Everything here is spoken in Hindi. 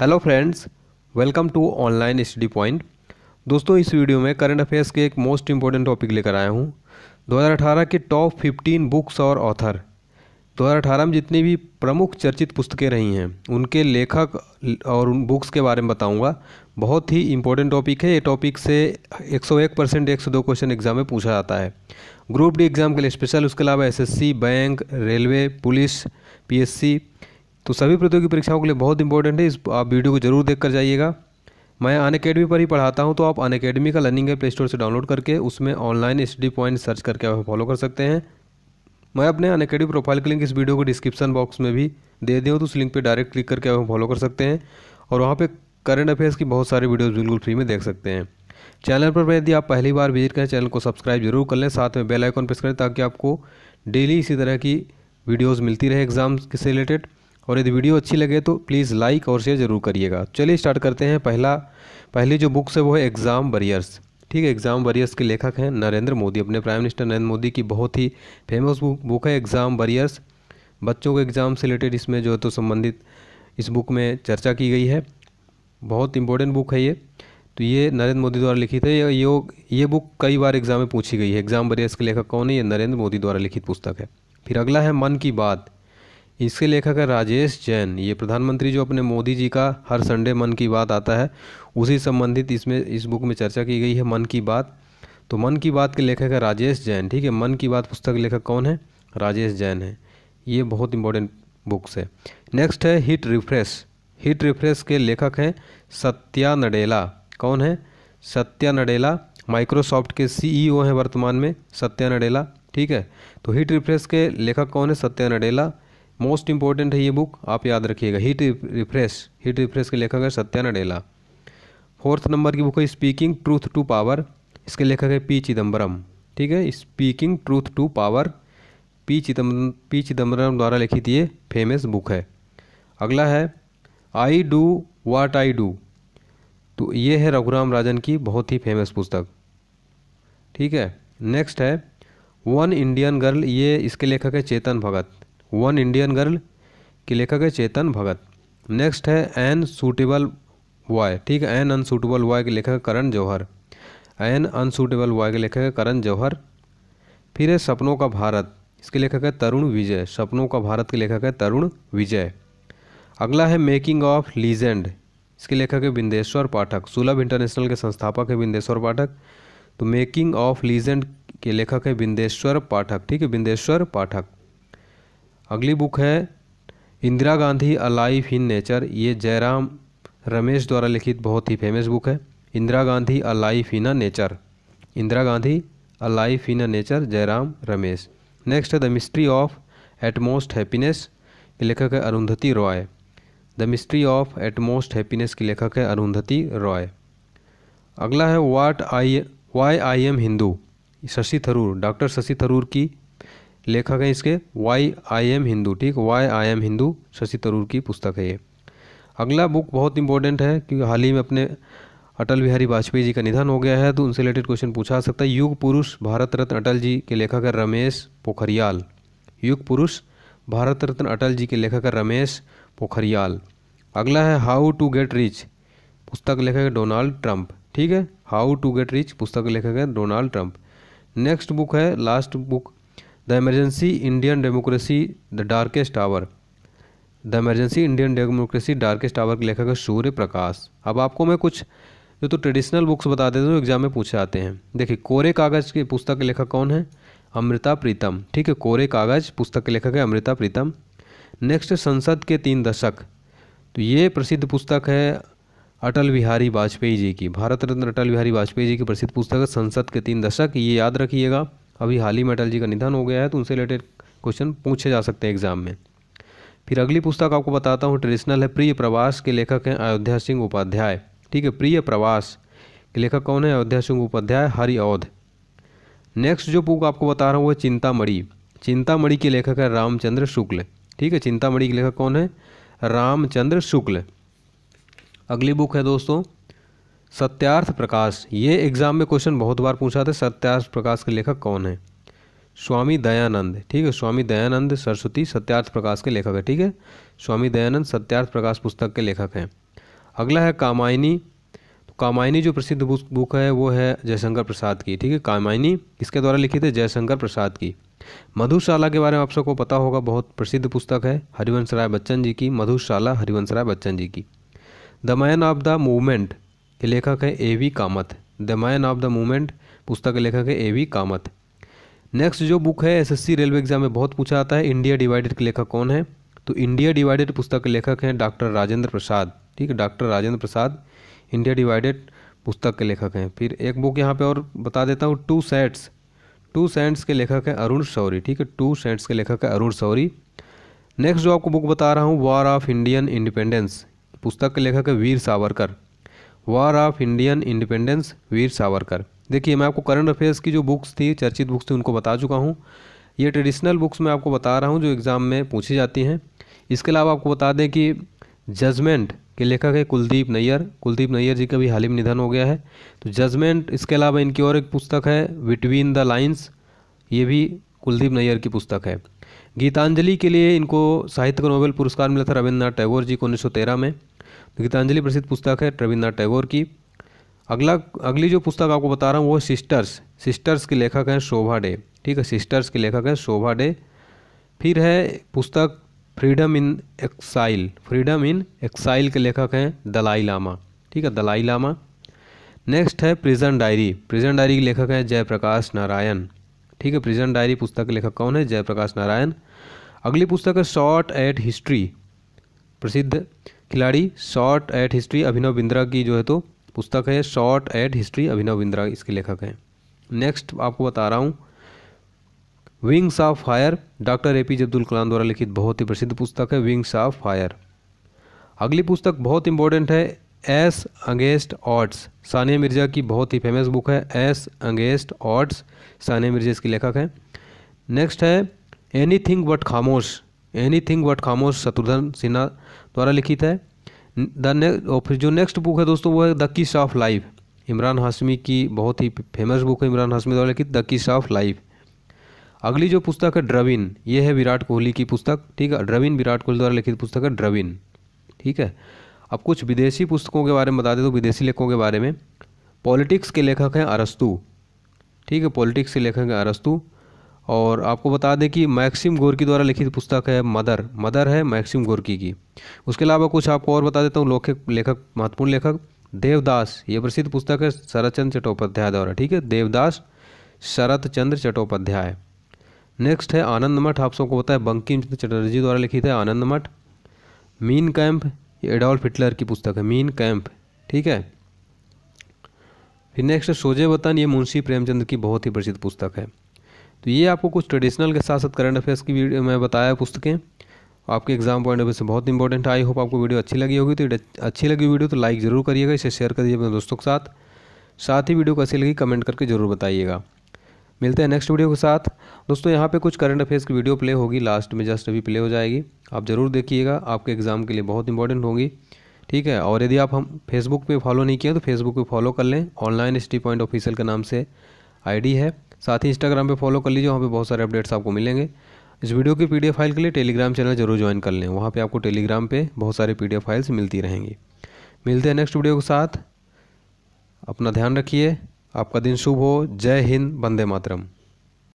hello friends welcome to online study point दोस्तों इस वीडियो में करंट अफेयर्स के एक मोस्ट इम्पॉर्टेंट टॉपिक लेकर आया हूँ 2018 के टॉप 15 बुक्स और ऑथर 2018 में जितनी भी प्रमुख चर्चित पुस्तकें रही हैं उनके लेखक और उन बुक्स के बारे में बताऊंगा बहुत ही इंपॉर्टेंट टॉपिक है ये टॉपिक से 101 परसेंट एक क्वेश्चन एग्जाम में पूछा जाता है ग्रुप डी एग्ज़ाम के लिए स्पेशल उसके अलावा SSC bank railway police PSC तो सभी प्रतियोगी परीक्षाओं के लिए बहुत इंपॉर्टेंट है इस आप वीडियो को जरूर देख कर जाइएगा मैं अन अकेडमी पर ही पढ़ाता हूँ तो आप अन अकेडमी का लर्निंग ऐप प्ले स्टोर से डाउनलोड करके उसमें ऑनलाइन स्टडी पॉइंट सर्च करके आप फॉलो कर सकते हैं मैं अपने अन अकेडमी प्रोफाइल की लिंक इस वीडियो को डिस्क्रिप्शन बॉक्स में भी दे दूँ तो उस लिंक पर डायरेक्ट क्लिक करके आप फॉलो कर सकते हैं और वहाँ पर करंट अफेयर्स की बहुत सारी वीडियोज़ बिल्कुल फ्री में देख सकते हैं चैनल पर यदि आप पहली बार विजिट करें चैनल को सब्सक्राइब जरूर कर लें साथ में बेल आइकॉन प्रेस करें ताकि आपको डेली इसी तरह की वीडियोस मिलती रहे एग्ज़ाम्स से रिलेटेड और यदि वीडियो अच्छी लगे तो प्लीज़ लाइक और शेयर ज़रूर करिएगा चलिए स्टार्ट करते हैं पहला पहली जो बुक्स है वो है एग्ज़ाम बरियर्स ठीक है एग्ज़ाम बरियर्स के लेखक हैं नरेंद्र मोदी अपने प्राइम मिनिस्टर नरेंद्र मोदी की बहुत ही फेमस बुक बुक है एग्ज़ाम बरियर्स बच्चों के एग्ज़ाम से रिलेटेड इसमें जो है तो संबंधित इस बुक में चर्चा की गई है बहुत इंपॉर्टेंट बुक है ये तो ये नरेंद्र मोदी द्वारा लिखित है ये ये बुक कई बार एग्ज़ाम में पूछी गई है एग्ज़ाम बरियर्स के लेखक कौन है ये नरेंद्र मोदी द्वारा लिखित पुस्तक है फिर अगला है मन की बात इसके लेखक है राजेश जैन ये प्रधानमंत्री जो अपने मोदी जी का हर संडे मन की बात आता है उसी संबंधित इसमें इस बुक में चर्चा की गई है मन की बात तो मन की बात के लेखक है राजेश जैन ठीक है मन की बात पुस्तक लेखक कौन है राजेश जैन है ये बहुत इंपॉर्टेंट बुक्स है नेक्स्ट है हिट रिफ्रेश हिट रिफ्रेश के लेखक हैं सत्या नडेला कौन है सत्या नडेला माइक्रोसॉफ्ट के सीईओ e हैं वर्तमान में सत्या नडेला ठीक है तो हिट रिफ्रेश के लेखक कौन है सत्या नडेला मोस्ट इंपॉर्टेंट है ये बुक आप याद रखिएगा हिट रिफ्रेश हिट रिफ्रेश के लेखक है सत्या नडेला फोर्थ नंबर की बुक है स्पीकिंग ट्रूथ टू पावर इसके लेखक है पी चिदम्बरम ठीक है speaking truth to power P Chidambaram P Chidambaram द्वारा लिखित ये फेमस बुक है अगला है I do watt I do तो ये है रघुराम राजन की बहुत ही फेमस पुस्तक ठीक है नेक्स्ट है वन इंडियन गर्ल ये इसके लेखक है Chetan Bhagat one Indian girl के लेखक है चेतन भगत नेक्स्ट है एन सूटेबल बॉय ठीक है एन अनसूटेबल बॉय के लेखक है Karan Johar an unsuitable boy के लेखक है करण जौहर फिर है सपनों का भारत इसके लेखक है तरुण विजय सपनों का भारत के लेखक है तरुण विजय अगला है मेकिंग ऑफ लीजेंड इसके लेखक है बिंदेश्वर पाठक सुलभ इंटरनेशनल के संस्थापक है बिंदेश्वर पाठक तो मेकिंग ऑफ लीजेंड के लेखक है बिंदेश्वर पाठक ठीक है बिंदेश्वर पाठक अगली बुक है Indira Gandhi a life in nature ये जयराम रमेश द्वारा लिखित बहुत ही फेमस बुक है Indira Gandhi a life in a nature Indira Gandhi a life in a nature Jairam Ramesh next है the mystery of utmost happiness के लेखक है Arundhati Roy the mystery of utmost happiness के लेखक है अरुंधति रॉय अगला है what I why I am Hindu Shashi Tharoor doctor Shashi Tharoor की लेखक हैं इसके वाई आई एम हिंदू ठीक why I am Hindu Shashi तरूर की पुस्तक है ये अगला बुक बहुत इंपॉर्टेंट है क्योंकि हाल ही में अपने अटल बिहारी वाजपेयी जी का निधन हो गया है तो उनसे रिलेटेड क्वेश्चन पूछा जा सकता है युग पुरुष भारत रत्न अटल जी के लेखक है रमेश पोखरियाल युग पुरुष भारत रत्न अटल जी के लेखक है रमेश पोखरियाल अगला है हाउ टू गेट रिच पुस्तक लेखक है डोनाल्ड ट्रंप ठीक है हाउ टू गेट रिच पुस्तक लेखक है डोनाल्ड ट्रंप नेक्स्ट बुक है last book the emergency Indian democracy the darkest hour the emergency Indian democracy darkest hour के लेखक है सूर्य प्रकाश अब आपको मैं कुछ जो तो ट्रेडिशनल बुक्स बता देते हैं एग्जाम में पूछे आते हैं देखिए कोरे कागज़ की पुस्तक के लेखक कौन है अमृता प्रीतम ठीक है कोरे कागज़ पुस्तक के लेखक है अमृता प्रीतम नेक्स्ट संसद के तीन दशक तो ये प्रसिद्ध पुस्तक है अटल बिहारी वाजपेयी जी की भारत रत्न अटल बिहारी वाजपेयी जी की प्रसिद्ध पुस्तक है संसद के तीन दशक ये याद रखिएगा अभी हाल ही में अटल जी का निधन हो गया है तो उनसे रिलेटेड क्वेश्चन पूछे जा सकते हैं एग्जाम में फिर अगली पुस्तक आपको बताता हूँ ट्रेडिशनल है प्रिय प्रवास के लेखक हैं अयोध्या सिंह उपाध्याय ठीक है प्रिय प्रवास के लेखक कौन है अयोध्या सिंह उपाध्याय हरिऔध नेक्स्ट जो बुक आपको बता रहा हूँ वो चिंतामढ़ी चिंतामढ़ी के लेखक है रामचंद्र शुक्ल ठीक है चिंतामढ़ी के लेखक कौन है रामचंद्र शुक्ल अगली बुक है दोस्तों सत्यार्थ प्रकाश ये एग्जाम में क्वेश्चन बहुत बार पूछा था सत्यार्थ प्रकाश के लेखक कौन है स्वामी दयानंद ठीक है स्वामी दयानंद सरस्वती सत्यार्थ प्रकाश के लेखक है ठीक है स्वामी दयानंद सत्यार्थ प्रकाश पुस्तक के लेखक हैं अगला है कामायनी तो कामायनी जो प्रसिद्ध बुक है वो है जयशंकर प्रसाद की ठीक है कामायनी किसके द्वारा लिखी थी जयशंकर प्रसाद की मधुशाला के बारे में आप सबको पता होगा बहुत प्रसिद्ध पुस्तक है हरिवंश राय बच्चन जी की मधुशाला हरिवंश राय बच्चन जी की the man of the movement के लेखक हैं A V Kamath the man of the movement पुस्तक के लेखक है ए वी कामत नेक्स्ट जो बुक है एसएससी रेलवे एग्जाम में बहुत पूछा आता है इंडिया डिवाइडेड के लेखक कौन है तो इंडिया डिवाइडेड पुस्तक के लेखक हैं डॉक्टर राजेंद्र प्रसाद ठीक है doctor Rajendra Prasad India divided पुस्तक के लेखक हैं फिर एक बुक यहाँ पे और बता देता हूँ टू सेट्स टू सेंट्स के लेखक हैं अरुण शौरी ठीक है टू सेंट्स के लेखक हैं अरुण शौरी नेक्स्ट जो आपको बुक बता रहा हूँ वॉर ऑफ इंडियन इंडिपेंडेंस पुस्तक के लेखक है Veer Savarkar war of Indian independence Veer Savarkar देखिए मैं आपको करंट अफेयर्स की जो बुक्स थी चर्चित बुक्स थी उनको बता चुका हूँ ये ट्रेडिशनल बुक्स मैं आपको बता रहा हूँ जो एग्ज़ाम में पूछी जाती हैं इसके अलावा आपको बता दें कि जजमेंट के लेखक है कुलदीप नैयर कुलदीप नैयर जी का भी हाल ही में निधन हो गया है तो जजमेंट इसके अलावा इनकी और एक पुस्तक है बिटवीन द लाइन्स ये भी कुलदीप नैयर की पुस्तक है गीतांजलि के लिए इनको साहित्य का नोबेल पुरस्कार मिला था रविन्द्रनाथ टैगोर जी को उन्नीस में गीतांजलि प्रसिद्ध पुस्तक है रविन्द्रनाथ टैगोर की अगला अगली जो पुस्तक आपको बता रहा हूँ वो सिस्टर्स सिस्टर्स के लेखक हैं शोभा डे ठीक है सिस्टर्स के लेखक हैं शोभा डे फिर है पुस्तक freedom in exile freedom in exile के लेखक हैं दलाई लामा ठीक है दलाई लामा नेक्स्ट है प्रिजन डायरी प्रिजन डायरी के लेखक हैं जयप्रकाश नारायण ठीक है प्रिजन डायरी पुस्तक के लेखक कौन है जयप्रकाश नारायण अगली पुस्तक है शॉर्ट एट हिस्ट्री प्रसिद्ध खिलाड़ी short at history Abhinav Bindra की जो है तो पुस्तक है short at history Abhinav Bindra इसके लेखक हैं नेक्स्ट आपको बता रहा हूँ wings of fire doctor A P J Abdul Kalam द्वारा लिखित बहुत ही प्रसिद्ध पुस्तक है विंग्स ऑफ फायर अगली पुस्तक बहुत इंपॉर्टेंट है ace against odds Sania Mirza की बहुत ही फेमस बुक है ace against odds Sania Mirza इसके लेखक हैं नेक्स्ट है anything but Khamosh anything but Khamosh Shatrughan Sinha द्वारा लिखित है द ने और फिर जो नेक्स्ट बुक है दोस्तों वो है द किस ऑफ लाइफ इमरान हाशमी की बहुत ही फेमस बुक है इमरान हाशमी द्वारा लिखित द किस ऑफ लाइफ अगली जो पुस्तक है ड्रविन ये है विराट कोहली की पुस्तक ठीक है ड्रविन विराट कोहली द्वारा लिखित पुस्तक है ड्रविन ठीक है अब कुछ विदेशी पुस्तकों के बारे में बता दे तो विदेशी लेखकों के बारे में पॉलिटिक्स के लेखक हैं अरस्तु ठीक है पॉलिटिक्स के लेखक हैं अरस्तु और आपको बता दें कि मैक्सिम गोरकी द्वारा लिखित पुस्तक है मदर मदर है मैक्सिम गोरकी की उसके अलावा कुछ आपको और बता देता हूँ लेखक लेखक महत्वपूर्ण लेखक देवदास ये प्रसिद्ध पुस्तक है शरदचंद्र चट्टोपाध्याय द्वारा ठीक है देवदास शरत चंद्र चट्टोपाध्याय नेक्स्ट है आनंद मठ आप सबको पता है बंकिम चंद्र चटर्जी द्वारा लिखित है आनंद मठ मीन कैंप ये एडोल्फ हिटलर की पुस्तक है मीन कैंप ठीक है फिर नेक्स्ट सोजे वतन ये मुंशी प्रेमचंद की बहुत ही प्रसिद्ध पुस्तक है तो ये आपको कुछ ट्रेडिशनल के साथ साथ करंट अफेयर्स की वीडियो मैं बताया पुस्तकें आपके एग्जाम पॉइंट ऑफ व्यू से बहुत इंपॉर्टेंट आई होप आपको वीडियो अच्छी लगी होगी तो अच्छी लगी वीडियो तो लाइक ज़रूर करिएगा इसे शेयर करिए अपने दोस्तों के साथ साथ ही वीडियो कैसी लगी कमेंट करके ज़रूर बताइएगा मिलते हैं नेक्स्ट वीडियो के साथ दोस्तों यहाँ पे कुछ करंट अफेयर्स की वीडियो प्ले होगी लास्ट में जस्ट अभी प्ले हो जाएगी आप ज़रूर देखिएगा आपके एग्ज़ाम के लिए बहुत इंपॉर्टेंट होगी ठीक है और यदि आप हम फेसबुक पे फॉलो नहीं किए तो फेसबुक पे फॉलो कर लें ऑनलाइन स्टी पॉइंट ऑफिशियल के नाम से आईडी है साथ ही इंस्टाग्राम पे फॉलो कर लीजिए वहाँ पे बहुत सारे अपडेट्स आपको मिलेंगे इस वीडियो की पीडीएफ फाइल के लिए टेलीग्राम चैनल जरूर ज्वाइन कर लें वहाँ पे आपको टेलीग्राम पे बहुत सारे पीडीएफ फाइल्स मिलती रहेंगी मिलते हैं नेक्स्ट वीडियो के साथ अपना ध्यान रखिए आपका दिन शुभ हो जय हिंद वंदे मातरम